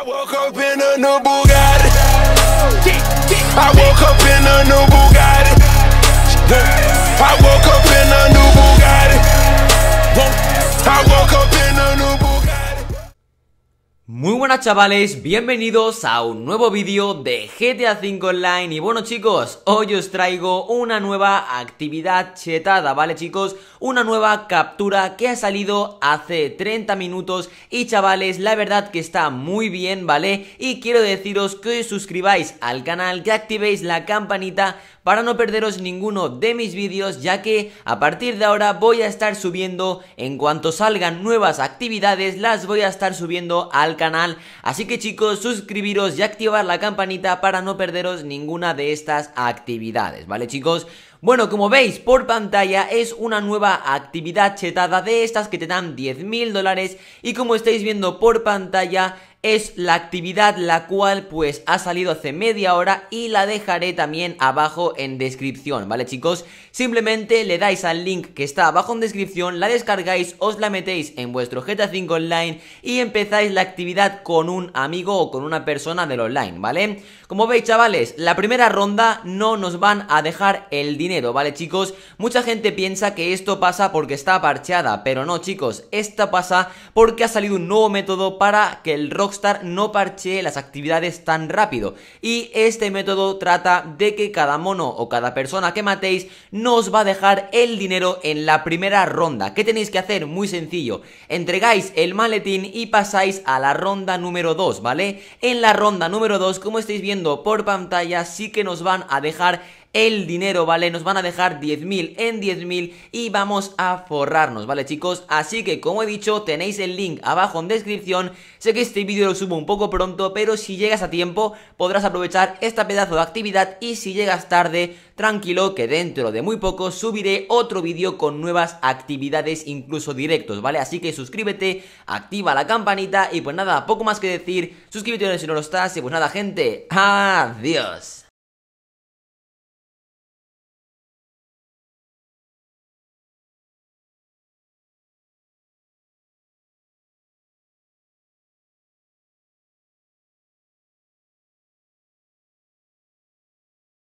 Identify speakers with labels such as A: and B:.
A: I woke up in a new Bugatti. I woke up in a Muy buenas chavales, bienvenidos a un nuevo vídeo de GTA 5 Online y bueno chicos, hoy os traigo una nueva actividad chetada, ¿vale chicos? Una nueva captura que ha salido hace 30 minutos y chavales, la verdad que está muy bien, ¿vale? Y quiero deciros que os suscribáis al canal, que activéis la campanita para no perderos ninguno de mis vídeos ya que a partir de ahora voy a estar subiendo en cuanto salgan nuevas actividades las voy a estar subiendo al canal Así que chicos, suscribiros y activar la campanita para no perderos ninguna de estas actividades, ¿vale chicos? Bueno, como veis por pantalla es una nueva actividad chetada de estas que te dan 10.000 dólares y como estáis viendo por pantalla es la actividad la cual pues ha salido hace media hora y la dejaré también abajo en descripción, ¿vale chicos? Simplemente le dais al link que está abajo en descripción, la descargáis, os la metéis en vuestro GTA 5 Online y empezáis la actividad con un amigo o con una persona del online, ¿vale? Como veis chavales, la primera ronda no nos van a dejar el dinero, ¿vale chicos? Mucha gente piensa que esto pasa porque está parcheada, pero no chicos, esta pasa porque ha salido un nuevo método para que el rock no parche las actividades tan rápido. Y este método trata de que cada mono o cada persona que matéis nos va a dejar el dinero en la primera ronda. ¿Qué tenéis que hacer? Muy sencillo. Entregáis el maletín y pasáis a la ronda número 2, ¿vale? En la ronda número 2, como estáis viendo por pantalla, sí que nos van a dejar el dinero, ¿vale? Nos van a dejar 10.000 en 10.000 y vamos a forrarnos, ¿vale chicos? Así que como he dicho, tenéis el link abajo en descripción. Sé que este vídeo lo subo un poco pronto, pero si llegas a tiempo podrás aprovechar esta pedazo de actividad y si llegas tarde, tranquilo que dentro de muy poco subiré otro vídeo con nuevas actividades, incluso directos, ¿vale? Así que suscríbete, activa la campanita y pues nada, poco más que decir, suscríbete si no lo estás y pues nada gente, adiós.